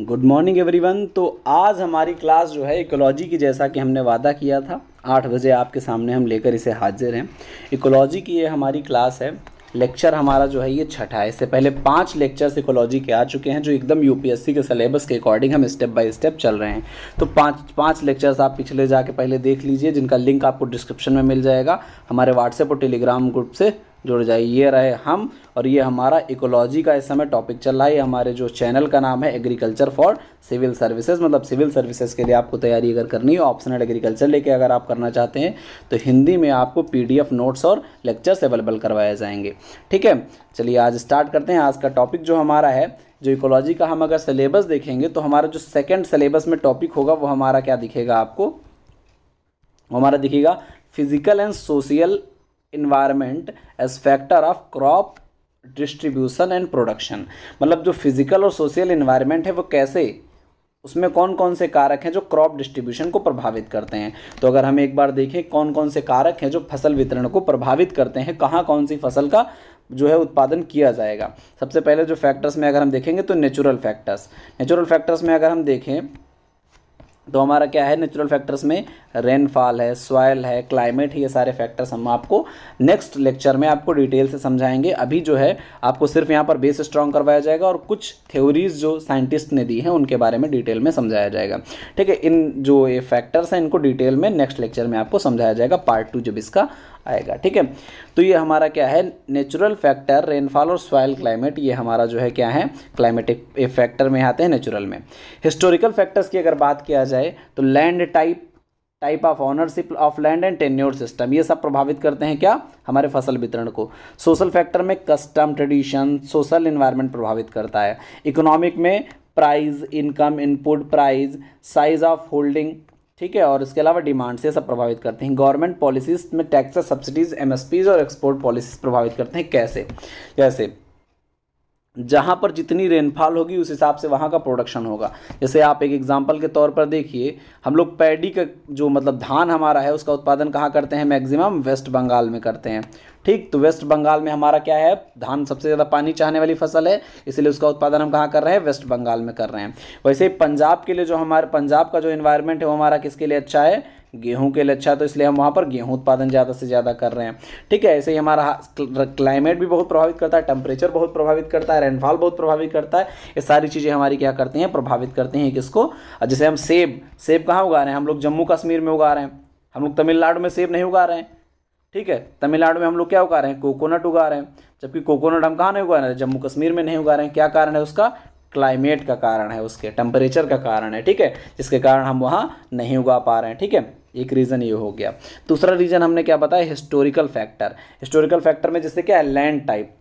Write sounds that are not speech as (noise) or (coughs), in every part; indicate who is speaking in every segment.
Speaker 1: good morning everyone तो आज हमारी क्लास जो है इकोलॉजी की जैसा कि हमने वादा किया था आठ बजे आपके सामने हम लेकर इसे हाजिर हैं इकोलॉजी की ये हमारी क्लास है लेक्चर हमारा जो है ये छठा है इससे पहले पांच लेक्चर्स इकोलॉजी के आ चुके हैं जो एकदम यूपीएससी के सिलेबस के अकॉर्डिंग हम स्टेप बाय स्टेप चल रहे हैं तो पांच पांच लेक्चर्स आप पिछले जाके पहले देख लीजिए जिनका लिंक आपको डिस्क्रिप्शन में मिल जाएगा हमारे व्हाट्सएप और टेलीग्राम ग्रुप से जुड़ जाए ये रहे हम और ये हमारा इकोलॉजी का इस समय टॉपिक चल रहा है हमारे जो चैनल का नाम है एग्रीकल्चर फॉर सिविल सर्विसेज मतलब सिविल सर्विसेज के लिए आपको तैयारी अगर करनी हो ऑप्शनल एग्रीकल्चर लेके अगर आप करना चाहते हैं तो हिंदी में आपको पीडीएफ नोट्स और लेक्चर्स अवेलेबल करवाए जाएंगे ठीक है चलिए आज स्टार्ट करते हैं आज का टॉपिक जो हमारा है जो इकोलॉजी का हम अगर सिलेबस देखेंगे तो हमारा जो सेकेंड सिलेबस में टॉपिक होगा वो हमारा क्या दिखेगा आपको हमारा दिखेगा physical and social environment as factor of crop distribution and production मतलब जो फिजिकल और सोशल इन्वायरमेंट है वो कैसे उसमें कौन कौन से कारक हैं जो क्रॉप डिस्ट्रीब्यूशन को प्रभावित करते हैं तो अगर हम एक बार देखें कौन कौन से कारक हैं जो फसल वितरण को प्रभावित करते हैं कहाँ कौन सी फसल का जो है उत्पादन किया जाएगा सबसे पहले जो फैक्टर्स में अगर हम देखेंगे तो नेचुरल फैक्टर्स नेचुरल फैक्टर्स में अगर हम देखें तो हमारा क्या है नेचुरल फैक्टर्स में रेनफॉल है सॉयल है क्लाइमेट है ये सारे फैक्टर्स हम आपको नेक्स्ट लेक्चर में आपको डिटेल से समझाएंगे अभी जो है आपको सिर्फ यहाँ पर बेस स्ट्रॉन्ग करवाया जाएगा और कुछ थ्योरीज जो साइंटिस्ट ने दी हैं उनके बारे में डिटेल में समझाया जाएगा ठीक है इन जो ये फैक्टर्स हैं इनको डिटेल में नेक्स्ट लेक्चर में आपको समझाया जाएगा पार्ट टू जब इसका आएगा ठीक है तो ये हमारा क्या है नेचुरल फैक्टर रेनफॉल और सॉयल क्लाइमेट ये हमारा जो है क्या है क्लाइमेटिक फैक्टर में आते हैं नेचुरल में हिस्टोरिकल फैक्टर्स की अगर बात किया जाए तो land type type of ownership of land and tenure system ये सब प्रभावित करते हैं क्या हमारे फसल वितरण को सोशल फैक्टर में कस्टम ट्रेडिशन सोशल इन्वायरमेंट प्रभावित करता है इकोनॉमिक में price income input price size of holding ठीक है और इसके अलावा डिमांड से सब प्रभावित करते हैं गवर्नमेंट पॉलिसीज में टैक्सेस सब्सिडीज एमएसपीज और एक्सपोर्ट पॉलिसीज प्रभावित करते हैं कैसे जैसे जहाँ पर जितनी रेनफॉल होगी उस हिसाब से वहाँ का प्रोडक्शन होगा जैसे आप एक एग्जांपल के तौर पर देखिए हम लोग पैडी का जो मतलब धान हमारा है उसका उत्पादन कहाँ करते हैं मैक्सिमम वेस्ट बंगाल में करते हैं ठीक तो वेस्ट बंगाल में हमारा क्या है धान सबसे ज़्यादा पानी चाहने वाली फसल है इसलिए उसका उत्पादन हम कहाँ कर रहे हैं वेस्ट बंगाल में कर रहे हैं वैसे पंजाब के लिए जो हमारे पंजाब का जो इन्वायरमेंट है वो हमारा किसके लिए अच्छा है गेहूं के लिए अच्छा तो इसलिए हम वहाँ पर गेहूं उत्पादन ज़्यादा से ज़्यादा कर रहे हैं ठीक है ऐसे ही हमारा क्लाइमेट भी बहुत प्रभावित करता है टेम्परेचर बहुत प्रभावित करता है रेनफॉल बहुत प्रभावित करता है ये सारी चीज़ें हमारी क्या करती हैं प्रभावित करती हैं किसको जैसे हम सेब सेब कहाँ उगा रहे हैं हम लोग जम्मू कश्मीर में उगा रहे हैं हम लोग तमिलनाडु में सेब नहीं उगा रहे हैं ठीक है तमिलनाडु में हम लोग क्या उगा रहे हैं कोकोनट उगा रहे हैं जबकि कोकोनट हम कहाँ नहीं उगा रहे हैं जम्मू कश्मीर में नहीं उगा रहे हैं क्या कारण है उसका क्लाइमेट का कारण है उसके टेम्परेचर का कारण है ठीक है जिसके कारण हम वहाँ नहीं उगा पा रहे हैं ठीक है एक रीज़न ये हो गया दूसरा रीज़न हमने क्या बताया हिस्टोरिकल फैक्टर हिस्टोरिकल फैक्टर में जैसे क्या है लैंड टाइप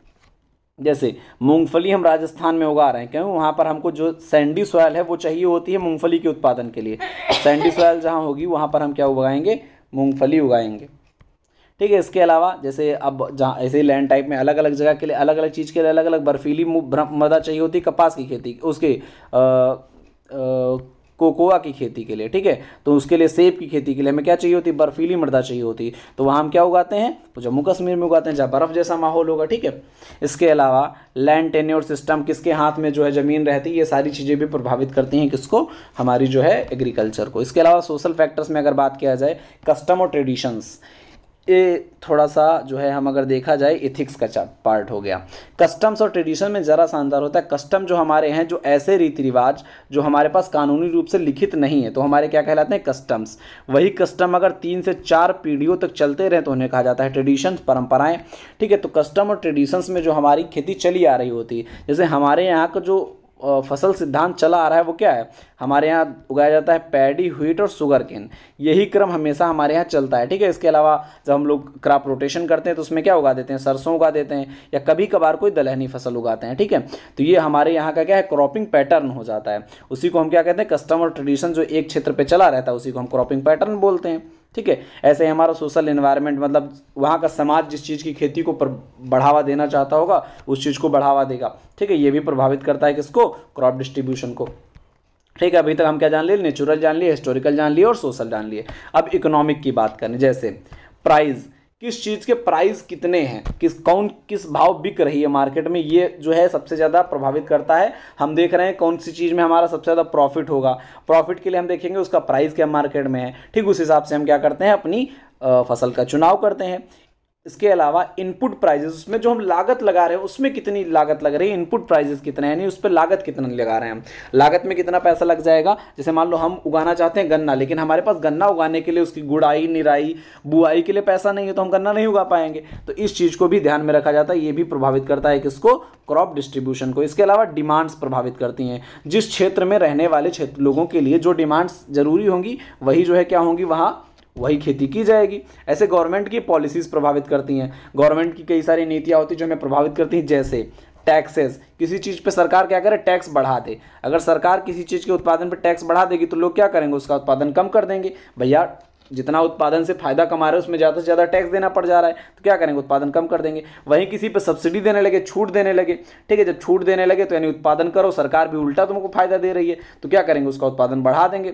Speaker 1: जैसे मूंगफली हम राजस्थान में उगा रहे हैं क्यों वहाँ पर हमको जो सैंडी सॉयल है वो चाहिए होती है मूंगफली के उत्पादन के लिए सैंडी सॉयल जहाँ होगी वहाँ पर हम क्या उगाएंगे मूंगफली उगाएंगे ठीक है इसके अलावा जैसे अब जहाँ ऐसे लैंड टाइप में अलग अलग जगह के लिए अलग अलग चीज़ के लिए अलग अलग बर्फीली मदा चाहिए होती है कपास की खेती उसके आ, आ, कोकोआ की खेती के लिए ठीक है तो उसके लिए सेब की खेती के लिए हमें क्या चाहिए होती बर्फीली मृदा चाहिए होती तो वहाँ हम क्या उगाते हैं तो जम्मू कश्मीर में उगाते हैं जहाँ बर्फ़ जैसा माहौल होगा ठीक है इसके अलावा लैंड टेन्योर सिस्टम किसके हाथ में जो है ज़मीन रहती है ये सारी चीज़ें भी प्रभावित करती हैं किसको हमारी जो है एग्रीकल्चर को इसके अलावा सोशल फैक्टर्स में अगर बात किया जाए कस्टम और ट्रेडिशंस ये थोड़ा सा जो है हम अगर देखा जाए इथिक्स का पार्ट हो गया कस्टम्स और ट्रेडिशन में ज़रा शानदार होता है कस्टम जो हमारे हैं जो ऐसे रीति रिवाज जो हमारे पास कानूनी रूप से लिखित नहीं है तो हमारे क्या कहलाते हैं कस्टम्स वही कस्टम अगर तीन से चार पीढ़ियों तक चलते रहें तो उन्हें कहा जाता है ट्रेडिशन परम्पराएँ ठीक है तो कस्टम और ट्रेडिशंस में जो हमारी खेती चली आ रही होती है जैसे हमारे यहाँ का जो फसल सिद्धांत चला आ रहा है वो क्या है हमारे यहाँ उगाया जाता है पैडी व्हीट और शुगर केन यही क्रम हमेशा हमारे यहाँ चलता है ठीक है इसके अलावा जब हम लोग क्रॉप रोटेशन करते हैं तो उसमें क्या उगा देते हैं सरसों उगा देते हैं या कभी कभार कोई दलहनी फसल उगाते हैं ठीक है तो ये हमारे यहाँ का क्या है क्रॉपिंग पैटर्न हो जाता है उसी को हम क्या कहते हैं कस्टम और ट्रेडिशन जो एक क्षेत्र पर चला रहता है उसी को हम क्रॉपिंग पैटर्न बोलते हैं ठीक है ऐसे ही हमारा सोशल इन्वायरमेंट मतलब वहाँ का समाज जिस चीज़ की खेती को बढ़ावा देना चाहता होगा उस चीज़ को बढ़ावा देगा ठीक है ये भी प्रभावित करता है किसको क्रॉप डिस्ट्रीब्यूशन को ठीक है अभी तक हम क्या जान लिए नेचुरल जान लिए हिस्टोरिकल जान लिए और सोशल जान लिए अब इकोनॉमिक की बात करें जैसे प्राइज किस चीज़ के प्राइस कितने हैं किस कौन किस भाव बिक रही है मार्केट में ये जो है सबसे ज़्यादा प्रभावित करता है हम देख रहे हैं कौन सी चीज़ में हमारा सबसे ज़्यादा प्रॉफिट होगा प्रॉफिट के लिए हम देखेंगे उसका प्राइस क्या मार्केट में है ठीक उस हिसाब से हम क्या करते हैं अपनी फसल का चुनाव करते हैं इसके अलावा इनपुट प्राइजेस उसमें जो हम लागत लगा रहे हैं उसमें कितनी लागत लग रही है इनपुट प्राइजेस कितने यानी उस पर लागत कितना लगा रहे हैं हम लागत में कितना पैसा लग जाएगा जैसे मान लो हम उगाना चाहते हैं गन्ना लेकिन हमारे पास गन्ना उगाने के लिए उसकी गुड़ाई निराई बुआई के लिए पैसा नहीं है तो हम गन्ना नहीं उगा पाएंगे तो इस चीज़ को भी ध्यान में रखा जाता है ये भी प्रभावित करता है किसको क्रॉप डिस्ट्रीब्यूशन को इसके अलावा डिमांड्स प्रभावित करती हैं जिस क्षेत्र में रहने वाले क्षेत्र लोगों के लिए जो डिमांड्स जरूरी होंगी वही जो है क्या होंगी वहाँ वही खेती की जाएगी ऐसे गवर्नमेंट की पॉलिसीज़ प्रभावित करती हैं गवर्नमेंट की कई सारी नीतियाँ होती हैं जो हमें प्रभावित करती हैं जैसे टैक्सेस किसी चीज़ पे सरकार क्या करे टैक्स बढ़ा दे अगर सरकार किसी चीज़ के उत्पादन पे टैक्स बढ़ा देगी तो लोग क्या करेंगे उसका उत्पादन कम कर देंगे भैया जितना उत्पादन से फायदा कमा रहे हैं उसमें ज़्यादा से ज़्यादा टैक्स देना पड़ जा रहा है तो क्या करेंगे उत्पादन कम कर देंगे वहीं किसी पर सब्सिडी देने लगे छूट देने लगे ठीक है जब छूट देने लगे तो यानी उत्पादन करो सरकार भी उल्टा तुमको फायदा दे रही है तो क्या करेंगे उसका उत्पादन बढ़ा देंगे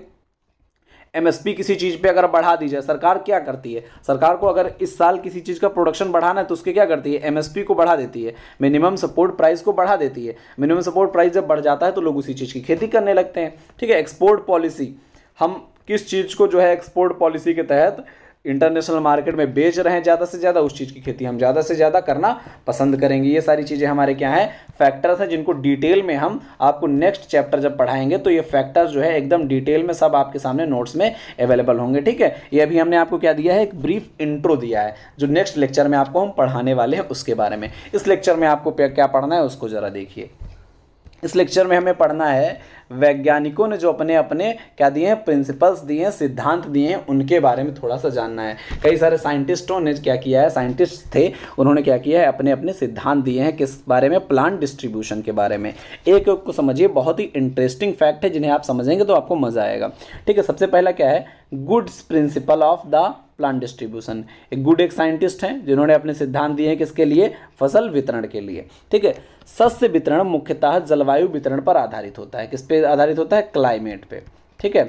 Speaker 1: एमएसपी किसी चीज़ पे अगर बढ़ा दी जाए सरकार क्या करती है सरकार को अगर इस साल किसी चीज़ का प्रोडक्शन बढ़ाना है तो उसके क्या करती है एमएसपी को बढ़ा देती है मिनिमम सपोर्ट प्राइस को बढ़ा देती है मिनिमम सपोर्ट प्राइस जब बढ़ जाता है तो लोग उसी चीज़ की खेती करने लगते हैं ठीक है एक्सपोर्ट पॉलिसी हम किस चीज़ को जो है एक्सपोर्ट पॉलिसी के तहत इंटरनेशनल मार्केट में बेच रहे हैं ज़्यादा से ज़्यादा उस चीज़ की खेती हम ज़्यादा से ज़्यादा करना पसंद करेंगे ये सारी चीज़ें हमारे क्या हैं फैक्टर्स हैं जिनको डिटेल में हम आपको नेक्स्ट चैप्टर जब पढ़ाएंगे तो ये फैक्टर्स जो है एकदम डिटेल में सब आपके सामने नोट्स में अवेलेबल होंगे ठीक है ये अभी हमने आपको क्या दिया है एक ब्रीफ इंट्रो दिया है जो नेक्स्ट लेक्चर में आपको हम पढ़ाने वाले हैं उसके बारे में इस लेक्चर में आपको क्या पढ़ना है उसको ज़रा देखिए इस लेक्चर में हमें पढ़ना है वैज्ञानिकों ने जो अपने अपने क्या दिए हैं प्रिंसिपल्स दिए हैं सिद्धांत दिए हैं उनके बारे में थोड़ा सा जानना है कई सारे साइंटिस्टों ने क्या किया है साइंटिस्ट थे उन्होंने क्या किया है अपने अपने सिद्धांत दिए हैं किस बारे में प्लांट डिस्ट्रीब्यूशन के बारे में एक एक को समझिए बहुत ही इंटरेस्टिंग फैक्ट है जिन्हें आप समझेंगे तो आपको मज़ा आएगा ठीक है सबसे पहला क्या है goods principle of the plant distribution एक गुड एक साइंटिस्ट हैं जिन्होंने अपने सिद्धांत दिए हैं किसके लिए फसल वितरण के लिए ठीक है सस्य वितरण मुख्यतः जलवायु वितरण पर आधारित होता है किस पे आधारित होता है क्लाइमेट पे ठीक है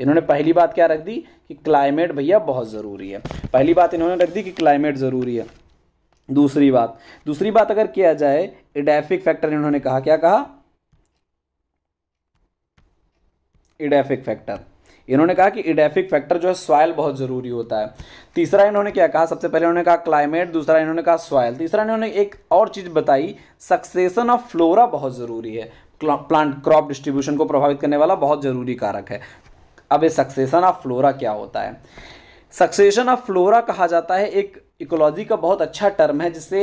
Speaker 1: इन्होंने पहली बात क्या रख दी कि क्लाइमेट भैया बहुत ज़रूरी है पहली बात इन्होंने रख दी कि क्लाइमेट ज़रूरी है दूसरी बात दूसरी बात अगर किया जाए इडेफिक फैक्टर इन्होंने कहा क्या कहा इडेफिक फैक्टर इन्होंने कहा कि इडेफिक फैक्टर जो है सॉयल बहुत ज़रूरी होता है तीसरा इन्होंने क्या कहा सबसे पहले इन्होंने कहा क्लाइमेट दूसरा इन्होंने कहा सॉयल तीसरा इन्होंने एक और चीज़ बताई सक्सेसन ऑफ फ्लोरा बहुत ज़रूरी है प्लांट क्रॉप डिस्ट्रीब्यूशन को प्रभावित करने वाला बहुत ज़रूरी कारक है अब ये सक्सेसन ऑफ फ्लोरा क्या होता है सक्सेशन ऑफ फ्लोरा कहा जाता है एक इकोलॉजी का बहुत अच्छा टर्म है जिससे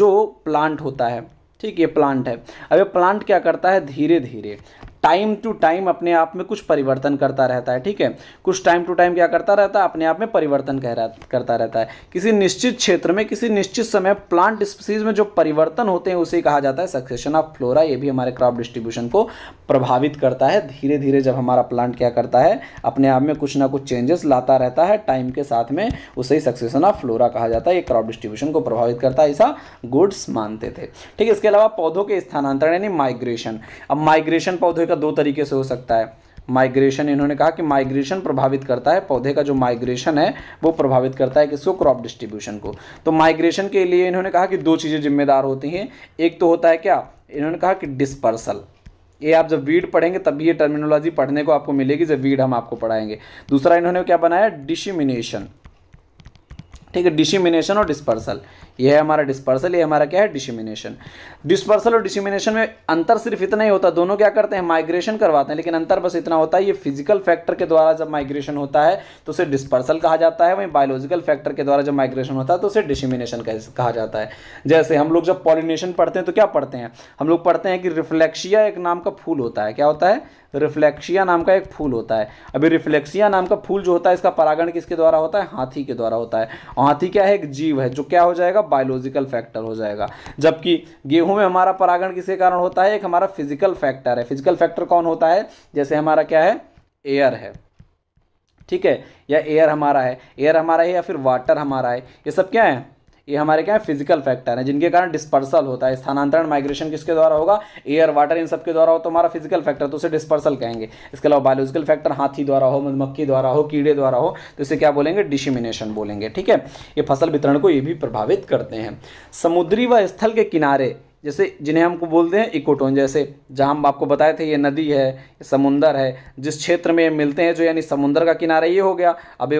Speaker 1: जो प्लांट होता है ठीक ये प्लांट है अब ये प्लांट क्या करता है धीरे धीरे टाइम टू टाइम अपने आप में कुछ परिवर्तन करता रहता है ठीक है कुछ टाइम टू टाइम क्या करता रहता है अपने आप में परिवर्तन कह रहा करता रहता है किसी निश्चित क्षेत्र में किसी निश्चित समय प्लांट स्पीसीज में जो परिवर्तन होते हैं उसे कहा जाता है सक्सेशन ऑफ फ्लोरा ये भी हमारे क्रॉप डिस्ट्रीब्यूशन को प्रभावित करता है धीरे धीरे जब हमारा प्लांट क्या करता है अपने आप में कुछ ना कुछ चेंजेस लाता रहता है टाइम के साथ में उसे ही सक्सेशन ऑफ फ्लोरा कहा जाता है ये क्रॉप डिस्ट्रीब्यूशन को प्रभावित करता है ऐसा गुड्स मानते थे ठीक है इसके अलावा पौधों के स्थानांतरण यानी माइग्रेशन अब माइग्रेशन पौधों का दो तरीके से हो सकता है माइग्रेशन इन्होंने कहा कि माइग्रेशन प्रभावित करता है पौधे का जो माइग्रेशन है वो प्रभावित करता है किसको क्रॉप डिस्ट्रीब्यूशन को तो माइग्रेशन के लिए इन्होंने कहा कि दो चीज़ें जिम्मेदार होती हैं एक तो होता है क्या इन्होंने कहा कि डिस्पर्सल ये आप जब वीड पढ़ेंगे तब भी ये टर्मिनोलॉजी पढ़ने को आपको मिलेगी जब वीड हम आपको पढ़ाएंगे दूसरा इन्होंने क्या बनाया डिशिमिनेशन ठीक है डिशिमिनेशन और डिस्पर्सल ये है हमारा डिस्पर्सल ये हमारा क्या है डिसिमिनेशन डिस्पर्सल और डिसिमिनेशन में अंतर सिर्फ इतना ही होता है दोनों क्या करते हैं माइग्रेशन करवाते हैं लेकिन अंतर बस इतना होता है ये फिजिकल फैक्टर के द्वारा जब माइग्रेशन होता है तो उसे डिस्पर्सल कहा जाता है वहीं बायोलॉजिकल फैक्टर के द्वारा जब माइग्रेशन होता है तो उसे डिसिमिनेशन कहा जाता है जैसे हम लोग जब पॉलिनेशन पढ़ते हैं तो क्या पढ़ते हैं हम लोग पढ़ते हैं कि रिफ्लेक्शिया एक नाम का फूल होता है क्या होता है रिफ्लेक्शिया नाम का एक फूल होता है अभी रिफ्लेक्शिया नाम का फूल जो होता है इसका परागण किसके द्वारा होता है हाथी के द्वारा होता है हाथी क्या है एक जीव है जो क्या हो जाएगा आपका बायोलॉजिकल फैक्टर हो जाएगा जबकि गेहूं में हमारा परागण किसके कारण होता है एक हमारा फिजिकल फैक्टर है फिजिकल फैक्टर कौन होता है जैसे हमारा क्या है एयर है ठीक है या एयर हमारा है एयर हमारा है या फिर वाटर हमारा है ये सब क्या है ये हमारे क्या है फिजिकल फैक्टर है जिनके कारण डिस्पर्सल होता है स्थानांतरण माइग्रेशन किसके द्वारा होगा एयर वाटर इन सब के द्वारा हो तो हमारा फिजिकल फैक्टर तो उसे डिस्पर्सल कहेंगे इसके अलावा बायोलॉजिकल फैक्टर हाथी द्वारा हो मधुमक्खी द्वारा हो कीड़े द्वारा हो तो इसे क्या बोलेंगे डिशिमिनेशन बोलेंगे ठीक है ये फसल वितरण को ये भी प्रभावित करते हैं समुद्री व स्थल के किनारे जैसे जिन्हें हमको बोलते हैं इकोटोन जैसे जहाँ हम आपको बताए थे ये नदी है ये समुंदर है जिस क्षेत्र में मिलते हैं जो यानी समुंदर का किनारा ये हो गया अब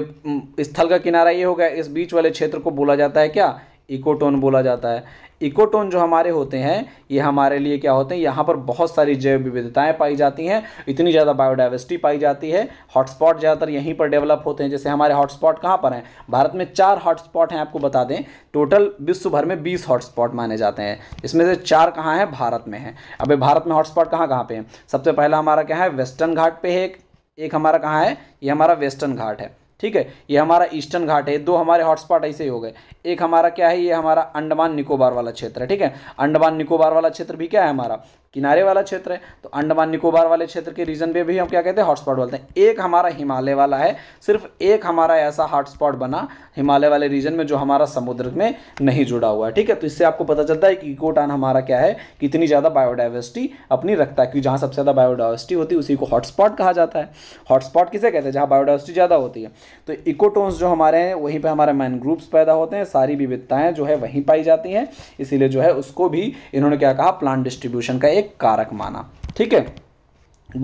Speaker 1: स्थल का किनारा ये हो गया इस बीच वाले क्षेत्र को बोला जाता है क्या इकोटोन बोला जाता है इकोटोन जो हमारे होते हैं ये हमारे लिए क्या होते हैं यहाँ पर बहुत सारी जैव विविधताएँ पाई जाती हैं इतनी ज़्यादा बायोडाइवर्सिटी पाई जाती है हॉटस्पॉट ज़्यादातर यहीं पर डेवलप होते हैं जैसे हमारे हॉटस्पॉट कहाँ पर हैं भारत में चार हॉटस्पॉट हैं आपको बता दें टोटल विश्व भर में बीस हॉटस्पॉट माने जाते हैं इसमें से चार कहाँ हैं भारत में हैं अभी भारत में हॉटस्पॉट कहाँ कहाँ पर हैं सबसे पहला हमारा क्या है वेस्टर्न घाट पर है एक एक हमारा कहाँ है ये हमारा वेस्टर्न घाट है ठीक है ये हमारा ईस्टर्न घाट है दो हमारे हॉटस्पॉट ऐसे ही हो गए एक हमारा क्या है ये हमारा अंडमान निकोबार वाला क्षेत्र है ठीक है अंडमान निकोबार वाला क्षेत्र भी क्या है हमारा किनारे वाला क्षेत्र है तो अंडमान निकोबार वाले क्षेत्र के रीजन पे भी हम क्या कहते हैं हॉटस्पॉट बोलते हैं एक हमारा हिमालय वाला है सिर्फ एक हमारा ऐसा हॉटस्पॉट बना हिमालय वाले रीजन में जो हमारा समुद्र में नहीं जुड़ा हुआ है ठीक है तो इससे आपको पता चलता है कि इकोटान हमारा क्या है कितनी ज़्यादा बायोडाइवर्सिटी अपनी रखता है क्योंकि जहाँ सबसे ज़्यादा बायोडाइवर्सिटी होती है उसी को हॉटस्पॉट कहा जाता है हॉटस्पॉट किसे कहते हैं जहाँ बायोडाइवर्सिटी ज़्यादा होती है तो इकोटोन्स जो हमारे हैं वहीं पर हमारे मैन ग्रुप्स पैदा होते हैं सारी विविधताएँ जो है वहीं पाई जाती हैं इसीलिए जो है उसको भी इन्होंने क्या कहा प्लांट डिस्ट्रीब्यूशन का एक एक कारक माना ठीक है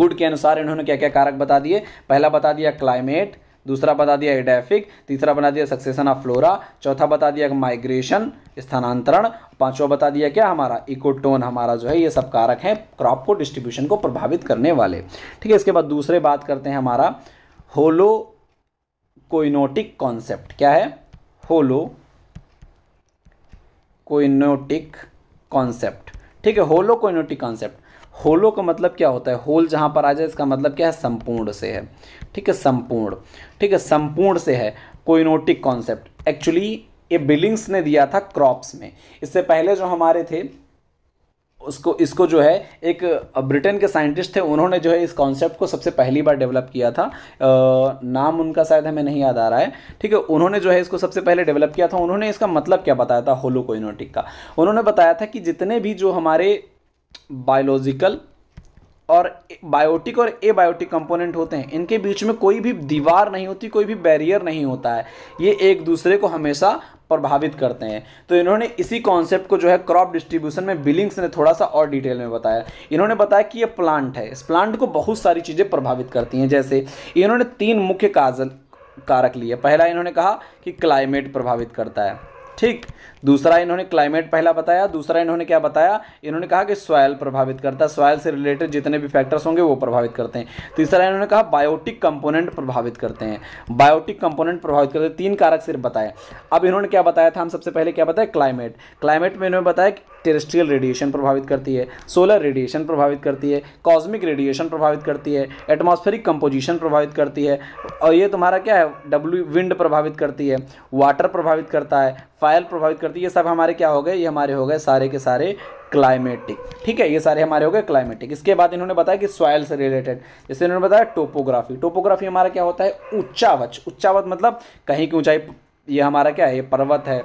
Speaker 1: गुड के अनुसार इन्होंने क्या क्या कारक बता दिए पहला बता दिया क्लाइमेट दूसरा बता दिया एडेफिक तीसरा बना दिया सक्सेशन ऑफ फ्लोरा चौथा बता दिया माइग्रेशन स्थानांतरण पांचवा बता दिया क्या हमारा इकोटोन हमारा जो है ये सब कारक हैं क्रॉप को डिस्ट्रीब्यूशन को प्रभावित करने वाले ठीक है इसके बाद दूसरे बात करते हैं हमारा होलो कोइनोटिक कॉन्सेप्ट क्या है होलो कोइनोटिक कॉन्सेप्ट ठीक है होलो कोइनोटिक कॉन्सेप्ट होलो का मतलब क्या होता है होल जहाँ पर आ जाए इसका मतलब क्या है संपूर्ण से है ठीक है संपूर्ण ठीक है संपूर्ण से है कोइनोटिक कॉन्सेप्ट एक्चुअली ये बिलिंग्स ने दिया था क्रॉप्स में इससे पहले जो हमारे थे उसको इसको जो है एक ब्रिटेन के साइंटिस्ट थे उन्होंने जो है इस कॉन्सेप्ट को सबसे पहली बार डेवलप किया था आ, नाम उनका शायद हमें नहीं याद आ रहा है ठीक है उन्होंने जो है इसको सबसे पहले डेवलप किया था उन्होंने इसका मतलब क्या बताया था होलो कोइनोटिक का उन्होंने बताया था कि जितने भी जो हमारे बायोलॉजिकल और बायोटिक और ए बायोटिक कंपोनेंट होते हैं इनके बीच में कोई भी दीवार नहीं होती कोई भी बैरियर नहीं होता है ये एक दूसरे को हमेशा प्रभावित करते हैं तो इन्होंने इसी कॉन्सेप्ट को जो है क्रॉप डिस्ट्रीब्यूशन में बिलिंग्स ने थोड़ा सा और डिटेल में बताया इन्होंने बताया कि ये प्लांट है इस प्लांट को बहुत सारी चीज़ें प्रभावित करती हैं जैसे इन्होंने तीन मुख्य काजल कारक लिए पहला इन्होंने कहा कि क्लाइमेट प्रभावित करता है ठीक दूसरा इन्होंने क्लाइमेट पहला बताया दूसरा इन्होंने क्या बताया इन्होंने कहा कि सॉयल प्रभावित करता है सॉयल से रिलेटेड जितने भी फैक्टर्स होंगे वो प्रभावित करते हैं तीसरा इन्होंने कहा बायोटिक कंपोनेंट प्रभावित करते हैं बायोटिक कंपोनेंट प्रभावित करते हैं तीन कारक सिर्फ बताए अब इन्होंने क्या बताया था हम सबसे पहले क्या बताया क्लाइमेट क्लाइमेट में इन्होंने बताया कि टेरेस्ट्रियल रेडिएशन प्रभावित करती है सोलर रेडिएशन प्रभावित करती है कॉस्मिक रेडिएशन प्रभावित करती है एटमॉस्फेरिक कंपोजिशन प्रभावित करती है और ये तुम्हारा क्या है डब्ल्यू विंड प्रभावित करती है वाटर प्रभावित करता है फायर प्रभावित कर दी ये सब हमारे क्या हो गए ये हमारे हो गए सारे के सारे क्लाइमेटिक ठीक है ये सारे हमारे हो गए क्लाइमेटिक इसके बाद इन्होंने बताया कि सॉयल से रिलेटेड जैसे इन्होंने बताया टोपोग्राफी टोपोग्राफी हमारा क्या होता है उच्चावच उच्चावच मतलब कहीं की ऊंचाई ये हमारा क्या है ये पर्वत है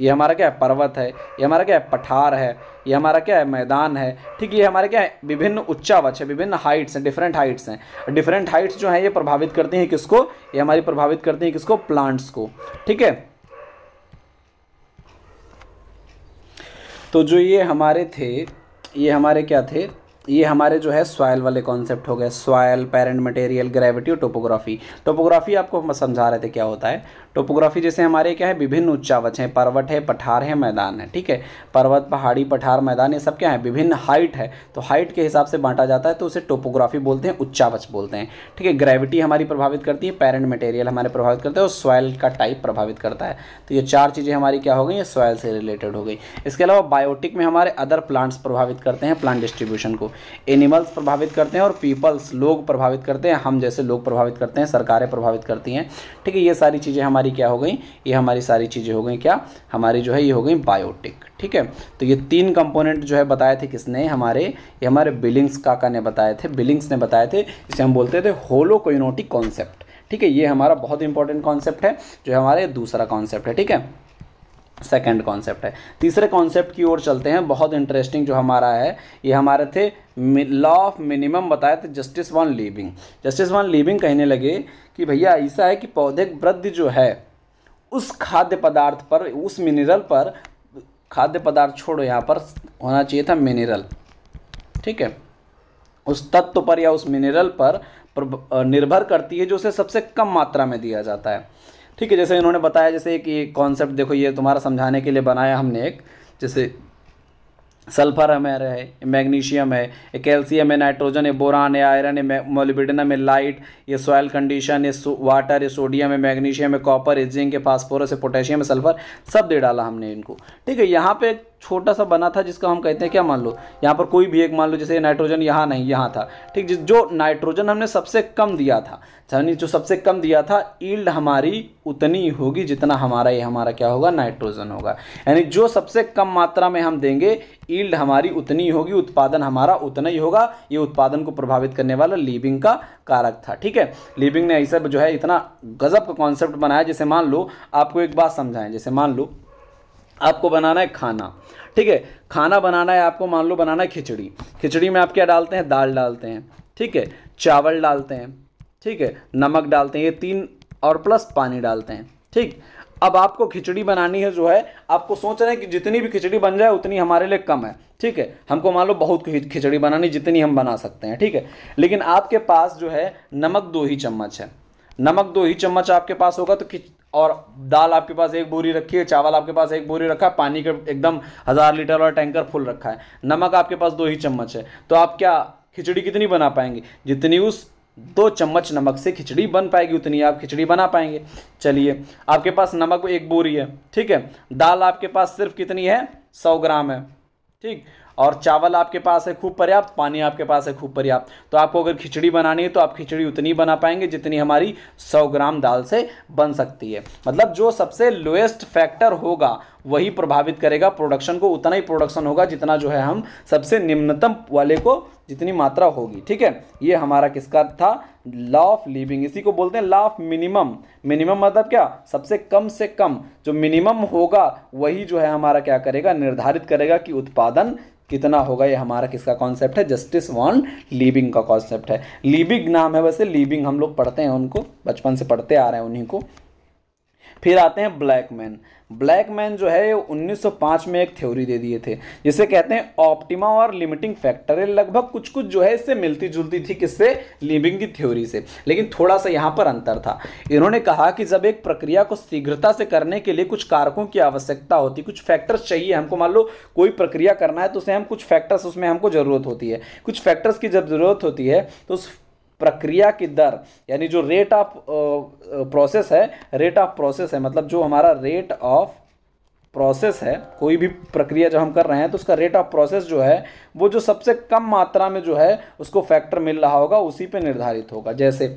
Speaker 1: ये हमारा क्या है पर्वत है ये हमारा क्या है पठार है ये हमारा क्या है मैदान है ठीक है ये हमारे क्या है विभिन्न उच्चावच है विभिन्न हाइट्स हैं डिफरेंट हाइट्स हैं डिफरेंट हाइट्स जो हैं ये प्रभावित करती हैं किसको ये हमारी प्रभावित करती हैं किसको प्लांट्स को ठीक है तो जो ये हमारे थे ये हमारे क्या थे ये हमारे जो है सॉयल वाले कॉन्सेप्ट हो गए सॉयल पेरेंट मटेरियल ग्रेविटी और टोपोग्राफी टोपोग्राफी आपको हम समझा रहे थे क्या होता है टोपोग्राफी जैसे हमारे क्या है विभिन्न उच्चावच हैं पर्वत है पठार है मैदान है ठीक है पर्वत पहाड़ी पठार मैदान ये सब क्या है विभिन्न हाइट है तो हाइट के हिसाब से बांटा जाता है तो उसे टोपोग्राफी बोलते हैं उच्चावच बोलते हैं ठीक है ग्रेविटी हमारी प्रभावित करती है पेरेंट मटेरियल हमारे प्रभावित करते हैं और सॉयल का टाइप प्रभावित करता है तो ये चार चीज़ें हमारी क्या हो गई ये सॉयल से रिलेटेड हो गई इसके अलावा बायोटिक में हमारे अदर प्लांट्स प्रभावित करते हैं प्लांट डिस्ट्रीब्यूशन को एनिमल्स प्रभावित करते हैं और पीपल्स लोग प्रभावित करते हैं हम जैसे लोग प्रभावित करते हैं सरकारें प्रभावित करती हैं ठीक है ये सारी चीज़ें हमारी क्या हो गई ये हमारी सारी चीज़ें हो गई क्या हमारी जो है ये हो गई बायोटिक ठीक है तो ये तीन कंपोनेंट जो है बताए थे किसने हमारे ये हमारे बिलिंग्स काका ने बताए थे बिलिंग्स ने बताए थे इसे हम बोलते थे होलो होलोकोइनोटिक कॉन्सेप्ट ठीक है ये हमारा बहुत इंपॉर्टेंट कॉन्सेप्ट है जो हमारे दूसरा कॉन्सेप्ट है ठीक है सेकेंड कॉन्सेप्ट है तीसरे कॉन्सेप्ट की ओर चलते हैं बहुत इंटरेस्टिंग जो हमारा है ये हमारे थे लॉ ऑफ मिनिमम बताया था Justus von Liebig Justus von Liebig कहने लगे कि भैया ऐसा है कि पौधे वृद्धि जो है उस खाद्य पदार्थ पर उस मिनरल पर खाद्य पदार्थ छोड़ो यहाँ पर होना चाहिए था मिनरल ठीक है उस तत्व पर या उस मिनरल पर निर्भर करती है जो उसे सबसे कम मात्रा में दिया जाता है ठीक है जैसे इन्होंने बताया जैसे कि कॉन्सेप्ट देखो ये तुम्हारा समझाने के लिए बनाया हमने एक जैसे सल्फर हमें रहे मैग्नीशियम है ये कैल्शियम है नाइट्रोजन है बोरान है आयरन है मोलिबिडनम है लाइट ये सॉयल कंडीशन है वाटर है सोडियम है मैग्नीशियम है कॉपर है जिंक है फास्फोरस है पोटेशियम है सल्फर सब दे डाला हमने इनको ठीक है यहाँ पे एक छोटा सा बना था जिसका हम कहते हैं क्या मान लो यहाँ पर कोई भी एक मान लो जैसे नाइट्रोजन यहाँ नहीं यहाँ था ठीक जो नाइट्रोजन हमने सबसे कम दिया था यानी जो सबसे कम दिया था ईल्ड हमारी उतनी होगी जितना हमारा ये हमारा क्या होगा नाइट्रोजन होगा यानी जो सबसे कम मात्रा में हम देंगे ईल्ड हमारी उतनी होगी उत्पादन हमारा उतना ही होगा ये उत्पादन को प्रभावित करने वाला लीबिंग का कारक था ठीक है लीबिंग ने ऐसा जो है इतना गजब का कॉन्सेप्ट बनाया जैसे मान लो आपको एक बात समझाएं जैसे मान लो आपको बनाना है खाना ठीक है खाना बनाना है आपको मान लो बनाना है खिचड़ी खिचड़ी में आप क्या डालते हैं दाल डालते हैं ठीक है चावल डालते हैं ठीक है नमक डालते हैं ये तीन और प्लस पानी डालते हैं ठीक अब आपको खिचड़ी बनानी है जो है आपको सोच रहे हैं कि जितनी भी खिचड़ी बन जाए उतनी हमारे लिए कम है ठीक है हमको मान लो बहुत खिचड़ी बनानी जितनी हम बना सकते हैं ठीक है लेकिन आपके पास जो है नमक दो ही चम्मच है नमक दो ही चम्मच आपके पास होगा तो और दाल आपके पास एक बोरी रखी है चावल आपके पास एक बोरी रखा है पानी का एकदम हज़ार लीटर वाला टैंकर फुल रखा है नमक आपके पास दो ही चम्मच है तो आप क्या खिचड़ी कितनी बना पाएंगे जितनी उस दो चम्मच नमक से खिचड़ी बन पाएगी उतनी आप खिचड़ी बना पाएंगे चलिए आपके पास नमक एक बोरी है ठीक है दाल आपके पास सिर्फ कितनी है सौ ग्राम है ठीक और चावल आपके पास है खूब पर्याप्त पानी आपके पास है खूब पर्याप्त तो आपको अगर खिचड़ी बनानी है तो आप खिचड़ी उतनी बना पाएंगे जितनी हमारी 100 ग्राम दाल से बन सकती है मतलब जो सबसे लोएस्ट फैक्टर होगा वही प्रभावित करेगा प्रोडक्शन को उतना ही प्रोडक्शन होगा जितना जो है हम सबसे निम्नतम वाले को जितनी मात्रा होगी ठीक है ये हमारा किसका था लॉ ऑफ लिविंग इसी को बोलते हैं लॉ ऑफ मिनिमम मिनिमम मतलब क्या सबसे कम से कम जो मिनिमम होगा वही जो है हमारा क्या करेगा निर्धारित करेगा कि उत्पादन कितना होगा ये हमारा किसका कॉन्सेप्ट है जस्टिस वॉन लिविंग का कॉन्सेप्ट है लिविंग नाम है वैसे लिविंग हम लोग पढ़ते हैं उनको बचपन से पढ़ते आ रहे हैं उन्हीं को फिर आते हैं ब्लैक मैन ब्लैकमैन जो है 1905 में एक थ्योरी दे दिए थे जिसे कहते हैं ऑप्टिमा और लिमिटिंग फैक्टर लगभग कुछ कुछ जो है इससे मिलती जुलती थी किससे लिविंग की थ्योरी से लेकिन थोड़ा सा यहाँ पर अंतर था इन्होंने कहा कि जब एक प्रक्रिया को शीघ्रता से करने के लिए कुछ कारकों की आवश्यकता होती कुछ फैक्टर्स चाहिए हमको मान लो कोई प्रक्रिया करना है तो उसे हम कुछ फैक्टर्स उसमें हमको ज़रूरत होती है कुछ फैक्टर्स की जब ज़रूरत होती है तो उस प्रक्रिया की दर यानी जो रेट ऑफ प्रोसेस है रेट ऑफ प्रोसेस है मतलब जो हमारा रेट ऑफ प्रोसेस है कोई भी प्रक्रिया जब हम कर रहे हैं तो उसका रेट ऑफ प्रोसेस जो है वो जो सबसे कम मात्रा में जो है उसको फैक्टर मिल रहा होगा उसी पे निर्धारित होगा जैसे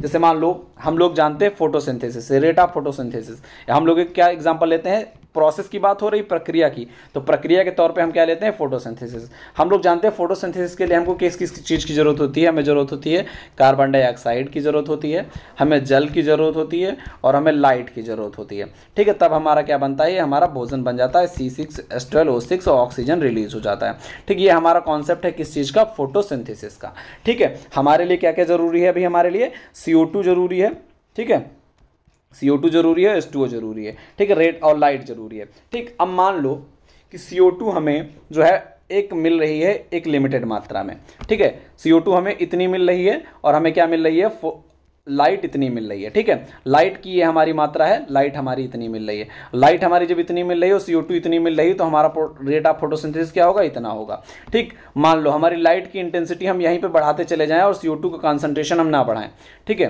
Speaker 1: जैसे मान लो हम लोग जानते हैं फोटोसिंथेसिस रेट ऑफ फोटोसिंथेसिस हम लोग एक क्या एग्जांपल लेते हैं प्रोसेस की बात हो रही प्रक्रिया की तो प्रक्रिया के तौर पे हम क्या लेते हैं फोटोसिंथेसिस हम लोग जानते हैं फोटोसिंथेसिस के लिए हमको किस किस चीज़ की ज़रूरत होती है हमें ज़रूरत होती है कार्बन डाइऑक्साइड की ज़रूरत होती है हमें जल की ज़रूरत होती है और हमें लाइट की ज़रूरत होती है ठीक है तब हमारा क्या बनता है हमारा भोजन बन जाता है C six S twelve O six और ऑक्सीजन रिलीज हो जाता है ठीक ये हमारा कॉन्सेप्ट है किस चीज़ का फोटोसिंथेसिस का ठीक है हमारे लिए क्या क्या ज़रूरी है अभी हमारे लिए सी ज़रूरी है ठीक है सी ओ टू जरूरी है एस टू ओ जरूरी है ठीक है रेड और लाइट जरूरी है ठीक अब मान लो कि सी ओ टू हमें जो है एक मिल रही है एक लिमिटेड मात्रा में ठीक है सी ओ टू हमें इतनी मिल रही है और हमें क्या मिल रही है लाइट इतनी मिल रही है ठीक है लाइट की ये हमारी मात्रा है लाइट हमारी इतनी मिल रही है लाइट हमारी जब इतनी मिल रही है और सीओ टू इतनी मिल रही है तो हमारा रेट ऑफ फोटोसिंथेसिस क्या होगा इतना होगा ठीक मान लो हमारी लाइट की इंटेंसिटी हम यहीं पे बढ़ाते चले जाएं और सीओ टू का कॉन्सेंट्रेशन हम ना बढ़ाएं ठीक है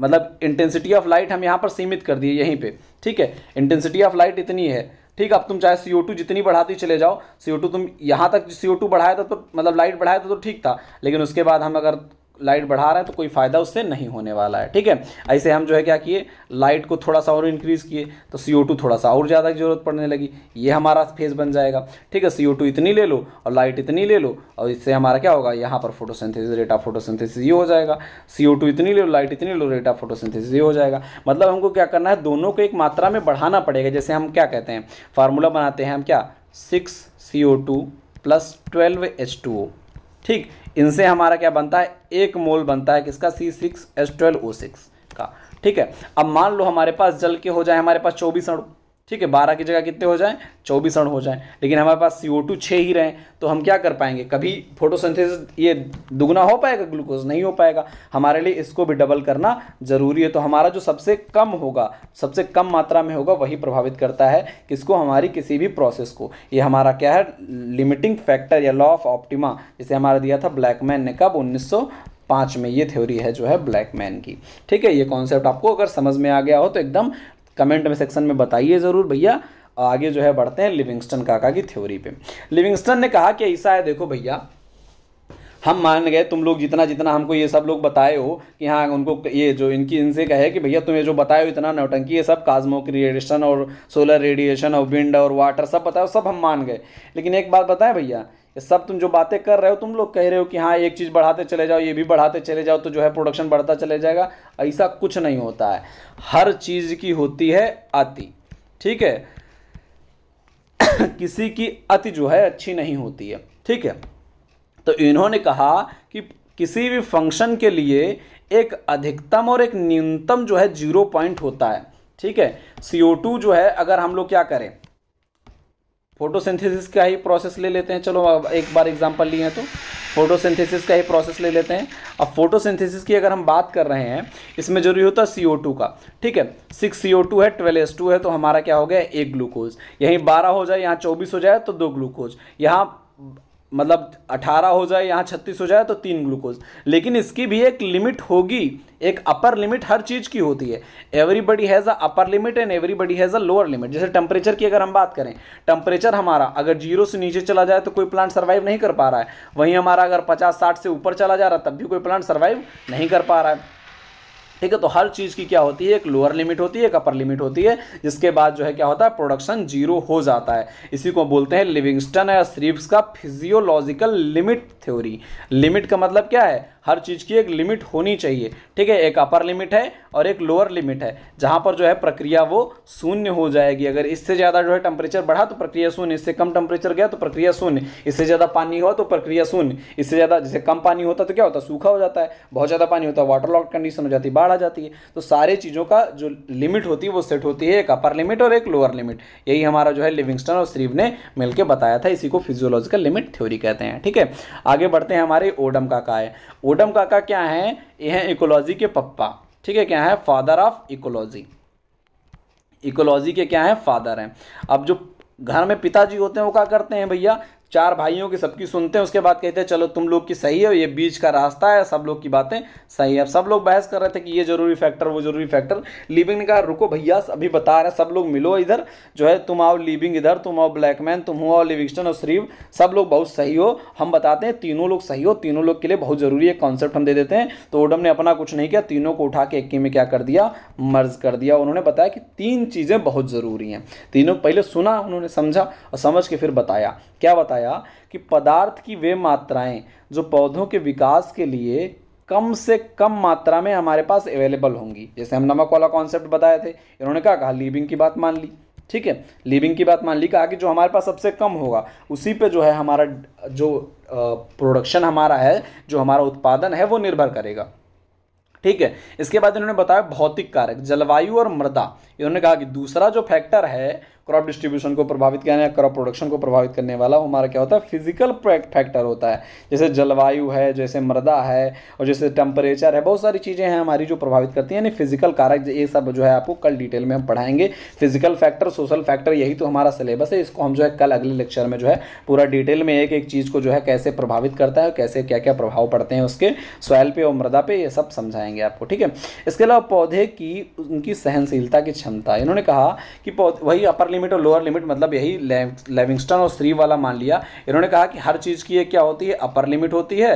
Speaker 1: मतलब इंटेंसिटी ऑफ लाइट हम यहाँ पर सीमित कर दिए यहीं पे ठीक है इंटेंसिटी ऑफ लाइट इतनी है ठीक अब तुम चाहे सी ओ टू जितनी बढ़ाती चले जाओ सी ओ टू तुम यहाँ तक सी ओ टू बढ़ाया था तो मतलब लाइट बढ़ाया था तो ठीक था लेकिन उसके बाद हम अगर लाइट बढ़ा रहा है तो कोई फ़ायदा उससे नहीं होने वाला है ठीक है ऐसे हम जो है क्या किए लाइट को थोड़ा सा और इंक्रीज़ किए तो सी थोड़ा सा और ज़्यादा की ज़रूरत पड़ने लगी ये हमारा फेज बन जाएगा ठीक है सी इतनी ले लो और लाइट इतनी ले लो और इससे हमारा क्या होगा यहाँ पर फोटोसिंथेसिस रेट ऑफ फोटोसिंथेसिस ये हो जाएगा सी इतनी ले लो लाइट इतनी ले लो रेट ऑफ फोटोसिंथेसिस ये हो जाएगा मतलब हमको क्या करना है दोनों को एक मात्रा में बढ़ाना पड़ेगा जैसे हम क्या कहते हैं फार्मूला बनाते हैं हम क्या six C O two plus twelve H two O ठीक इनसे हमारा क्या बनता है एक मोल बनता है किसका C six S twelve O six का ठीक है अब मान लो हमारे पास जल के हो जाए हमारे पास चौबीस अणु ठीक है बारह की जगह कितने हो जाए चौबीस अण हो जाए लेकिन हमारे पास सी ओ टू छः ही रहें तो हम क्या कर पाएंगे कभी फोटोसिंथेसिस ये दुगना हो पाएगा ग्लूकोज नहीं हो पाएगा हमारे लिए इसको भी डबल करना ज़रूरी है तो हमारा जो सबसे कम होगा सबसे कम मात्रा में होगा वही प्रभावित करता है किसको हमारी किसी भी प्रोसेस को ये हमारा क्या है लिमिटिंग फैक्टर या लॉ ऑफ ऑप्टिमा जिसे हमारा दिया था ब्लैकमैन ने कब उन्नीस पाँच में ये थ्योरी है जो है ब्लैक मैन की ठीक है ये कॉन्सेप्ट आपको अगर समझ में आ गया हो तो एकदम कमेंट में सेक्शन में बताइए ज़रूर भैया आगे जो है बढ़ते हैं लिविंगस्टन काका की थ्योरी पे लिविंगस्टन ने कहा कि ऐसा है देखो भैया हम मान गए तुम लोग जितना जितना हमको ये सब लोग बताए हो कि हाँ उनको ये जो इनकी इनसे कहे कि भैया तुम्हें जो बताए हो इतना नौटंकी ये सब काजमो रेडिएशन और सोलर रेडिएशन और विंड और वाटर सब बताओ सब हम मान गए लेकिन एक बात बताएं भैया ये सब तुम जो बातें कर रहे हो तुम लोग कह रहे हो कि हाँ एक चीज़ बढ़ाते चले जाओ ये भी बढ़ाते चले जाओ तो जो है प्रोडक्शन बढ़ता चले जाएगा ऐसा कुछ नहीं होता है हर चीज़ की होती है अति ठीक है (coughs) किसी की अति जो है अच्छी नहीं होती है ठीक है तो इन्होंने कहा कि किसी भी फंक्शन के लिए एक अधिकतम और एक न्यूनतम जो है जीरो पॉइंट होता है ठीक है सीओ टू जो है अगर हम लोग क्या करें फोटोसिंथेसिस का ही प्रोसेस ले लेते हैं चलो एक बार एग्जांपल लिए हैं तो फोटोसिंथेसिस का ही प्रोसेस ले लेते हैं अब फोटोसिंथेसिस की अगर हम बात कर रहे हैं इसमें जरूरी होता है CO2 का ठीक है सिक्स CO2 है ट्वेल्व एस टू है तो हमारा क्या हो गया एक ग्लूकोज यहीं बारह हो जाए यहाँ चौबीस हो जाए तो दो ग्लूकोज यहाँ मतलब 18 हो जाए यहाँ 36 हो जाए तो तीन ग्लूकोज लेकिन इसकी भी एक लिमिट होगी एक अपर लिमिट हर चीज़ की होती है everybody has a upper limit and everybody has a lower limit जैसे टेम्परेचर की अगर हम बात करें टेम्परेचर हमारा अगर जीरो से नीचे चला जाए तो कोई प्लांट सर्वाइव नहीं कर पा रहा है वहीं हमारा अगर पचास साठ से ऊपर चला जा रहा है तब भी कोई प्लांट सर्वाइव नहीं कर पा रहा है ठीक है तो हर चीज़ की क्या होती है एक लोअर लिमिट होती है एक अपर लिमिट होती है जिसके बाद जो है क्या होता है प्रोडक्शन जीरो हो जाता है इसी को बोलते हैं लिविंगस्टन या स्ट्रीप्स का फिजियोलॉजिकल लिमिट थ्योरी लिमिट का मतलब क्या है हर चीज़ की एक लिमिट होनी चाहिए ठीक है एक अपर लिमिट है और एक लोअर लिमिट है जहाँ पर जो है प्रक्रिया वो शून्य हो जाएगी अगर इससे ज़्यादा जो है टेम्परेचर बढ़ा तो प्रक्रिया शून्य इससे कम टेम्परेचर गया तो प्रक्रिया शून्य इससे ज़्यादा पानी हो तो प्रक्रिया शून्य इससे ज़्यादा जैसे कम पानी होता तो क्या होता सूखा हो जाता है बहुत ज़्यादा पानी होता है वाटर लॉक कंडीशन हो जाती है आ जाती है तो सारे चीज़ों का जो लिमिट होती है वो सेट होती है एक अपर लिमिट और एक लोअर लिमिट यही हमारा जो है लिविंगस्टन और श्रीव ने मिलकर बताया था इसी को फिजियोलॉजिकल लिमिट थ्योरी कहते हैं ठीक है आगे बढ़ते हैं हमारे ओडम काका है ओडम काका क्या है ये हैं इकोलॉजी के पप्पा ठीक है क्या है फादर ऑफ इकोलॉजी इकोलॉजी के क्या है फादर हैं अब जो घर में पिताजी होते हैं वो क्या करते हैं भैया चार भाइयों की सबकी सुनते हैं उसके बाद कहते हैं चलो तुम लोग की सही है ये बीच का रास्ता है सब लोग की बातें सही है सब लोग बहस कर रहे थे कि ये जरूरी फैक्टर वो जरूरी फैक्टर लिविंग ने कहा रुको भैया अभी बता रहे सब लोग मिलो इधर जो है तुम आओ लिविंग इधर तुम आओ ब्लैकमैन तुम हो आओ लिविंगस्टन और श्रीव सब लोग बहुत सही हो हम बताते हैं तीनों लोग सही हो तीनों लोग के लिए बहुत ज़रूरी है कॉन्सेप्ट हम दे देते हैं तो ओडम ने अपना कुछ नहीं किया तीनों को उठा के एक में क्या कर दिया मर्ज कर दिया उन्होंने बताया कि तीन चीज़ें बहुत ज़रूरी हैं तीनों पहले सुना उन्होंने समझा और समझ के फिर बताया क्या बताया बताया कि पदार्थ की वे मात्राएं जो पौधों के विकास के लिए कम से कम मात्रा में हमारे पास अवेलेबल होंगी जैसे हम नमक वाला कॉन्सेप्ट बताए थे इन्होंने क्या कहा लिविंग की बात मान ली ठीक है लिविंग की बात मान ली कहा कि जो हमारे पास सबसे कम होगा उसी पे जो है हमारा जो प्रोडक्शन हमारा है जो हमारा उत्पादन है वो निर्भर करेगा ठीक है इसके बाद इन्होंने बताया भौतिक कारक जलवायु और मृदा इन्होंने कहा कि दूसरा जो फैक्टर है क्रॉप डिस्ट्रीब्यूशन को प्रभावित करने या क्रॉप प्रोडक्शन को प्रभावित करने वाला हमारा क्या होता है फिजिकल फैक्टर होता है जैसे जलवायु है जैसे मृदा है और जैसे टेम्परेचर है बहुत सारी चीज़ें हैं हमारी जो प्रभावित करती हैं यानी फिजिकल कारक ये सब जो है आपको कल डिटेल में हम पढ़ाएंगे फिजिकल फैक्टर सोशल फैक्टर यही तो हमारा सिलेबस है इसको हम जो है कल अगले लेक्चर में जो है पूरा डिटेल में एक एक चीज़ को जो है कैसे प्रभावित करता है कैसे क्या क्या प्रभाव पड़ते हैं उसके सॉयल पर और मृदा पे ये सब समझाएंगे आपको ठीक है इसके अलावा पौधे की उनकी सहनशीलता की क्षमता इन्होंने कहा कि वही अपर लिमिट और लोअर लिमिट मतलब यही लेविंगस्टन और श्री वाला मान लिया इन्होंने कहा कि हर चीज़ की एक क्या होती है अपर लिमिट होती है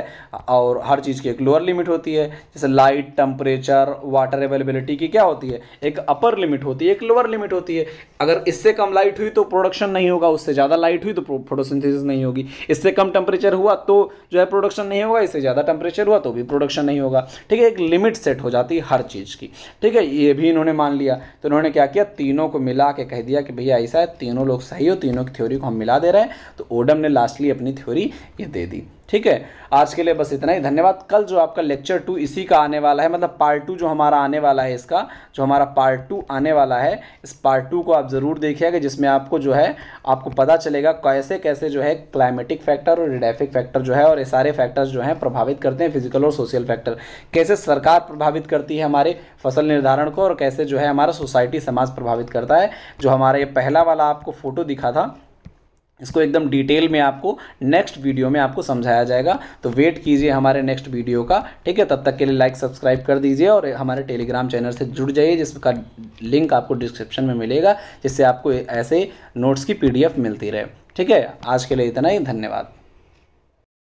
Speaker 1: और हर चीज़ की एक लोअर लिमिट होती है जैसे लाइट टेम्परेचर वाटर अवेलेबिलिटी की क्या होती है एक अपर लिमिट होती है एक लोअर लिमिट होती है अगर इससे कम लाइट हुई तो प्रोडक्शन नहीं होगा उससे ज़्यादा लाइट हुई तो फोटोसिंथेसिस नहीं होगी इससे कम टेम्परेचर हुआ तो जो है प्रोडक्शन नहीं होगा इससे ज़्यादा टेम्परेचर हुआ तो भी प्रोडक्शन नहीं होगा ठीक है एक लिमिट सेट हो जाती है हर चीज़ की ठीक है ये भी इन्होंने मान लिया तो इन्होंने क्या किया तीनों को मिला के कह दिया कि भैया या ऐसा है तीनों लोग सही हो तीनों की थ्योरी को हम मिला दे रहे हैं तो ओडम ने लास्टली अपनी थ्योरी ये दे दी ठीक है आज के लिए बस इतना ही धन्यवाद कल जो आपका लेक्चर टू इसी का आने वाला है मतलब पार्ट टू जो हमारा आने वाला है इसका जो हमारा पार्ट टू आने वाला है इस पार्ट टू को आप ज़रूर देखिएगा जिसमें आपको जो है आपको पता चलेगा कैसे कैसे जो है क्लाइमेटिक फैक्टर और रिडेफिक फैक्टर जो है और ये सारे फैक्टर्स जो हैं प्रभावित करते हैं फिजिकल और सोशल फैक्टर कैसे सरकार प्रभावित करती है हमारे फसल निर्धारण को और कैसे जो है हमारा सोसाइटी समाज प्रभावित करता है जो हमारा ये पहला वाला आपको फ़ोटो दिखा था इसको एकदम डिटेल में आपको नेक्स्ट वीडियो में आपको समझाया जाएगा तो वेट कीजिए हमारे नेक्स्ट वीडियो का ठीक है तब तक के लिए लाइक सब्सक्राइब कर दीजिए और हमारे टेलीग्राम चैनल से जुड़ जाइए जिसका लिंक आपको डिस्क्रिप्शन में मिलेगा जिससे आपको ऐसे नोट्स की पीडीएफ मिलती रहे ठीक है आज के लिए इतना ही धन्यवाद